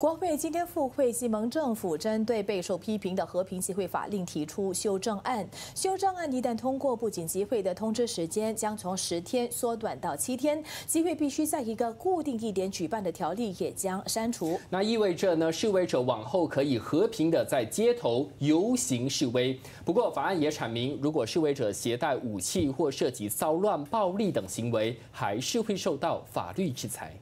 国会今天复会，西蒙政府针对备受批评的和平集会法令提出修正案。修正案一旦通过，不仅集会的通知时间将从十天缩短到七天。集会必须在一个固定地点举办的条例也将删除。那意味着呢，示威者往后可以和平的在街头游行示威。不过，法案也阐明，如果示威者携带武器或涉及骚乱、暴力等行为，还是会受到法律制裁。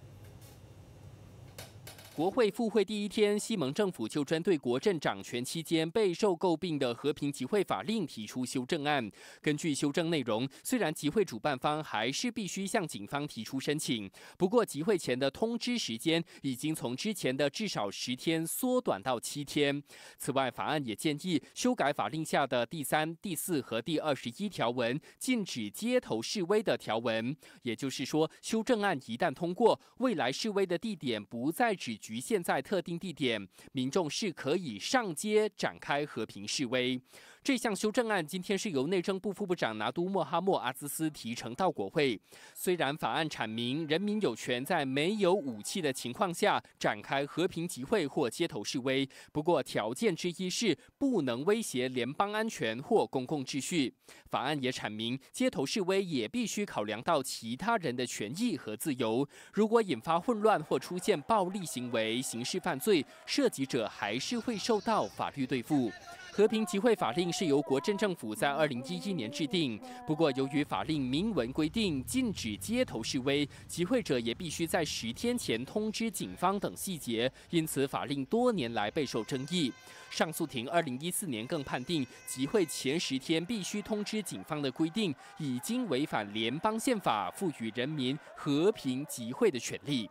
国会复会第一天，西蒙政府就针对国政掌权期间备受诟病的和平集会法令提出修正案。根据修正内容，虽然集会主办方还是必须向警方提出申请，不过集会前的通知时间已经从之前的至少十天缩短到七天。此外，法案也建议修改法令下的第三、第四和第二十一条文，禁止街头示威的条文。也就是说，修正案一旦通过，未来示威的地点不再只。局限在特定地点，民众是可以上街展开和平示威。这项修正案今天是由内政部副部长拿都莫哈莫阿兹斯提呈到国会。虽然法案阐明人民有权在没有武器的情况下展开和平集会或街头示威，不过条件之一是不能威胁联邦安全或公共秩序。法案也阐明，街头示威也必须考量到其他人的权益和自由。如果引发混乱或出现暴力行为、刑事犯罪，涉及者还是会受到法律对付。和平集会法令是由国政政府在二零一一年制定，不过由于法令明文规定禁止街头示威，集会者也必须在十天前通知警方等细节，因此法令多年来备受争议。上诉庭二零一四年更判定，集会前十天必须通知警方的规定已经违反联邦宪法赋予人民和平集会的权利。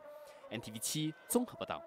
NTV 七综合报道。